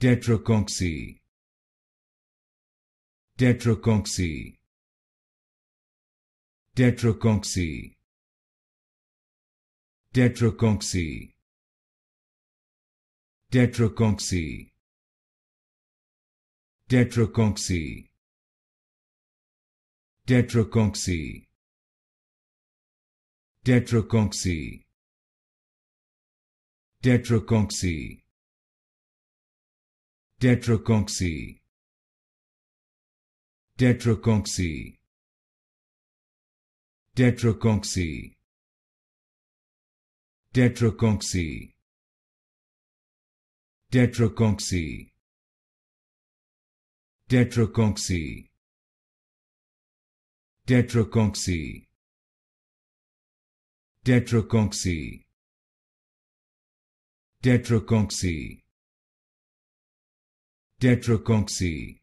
Tetraconxy. Tetraconxy. Tetraconxy. Tetraconxy. Tetraconxy. Tetraconxy. Tetraconxy. Tetraconxy. Tetraconxy. Tetraconxy. Tetraconxy. Tetraconxy. Tetraconxy. Tetraconxy. Tetraconxy. Tetraconxy. Tetraconxy. Tetraconxy tetraconxy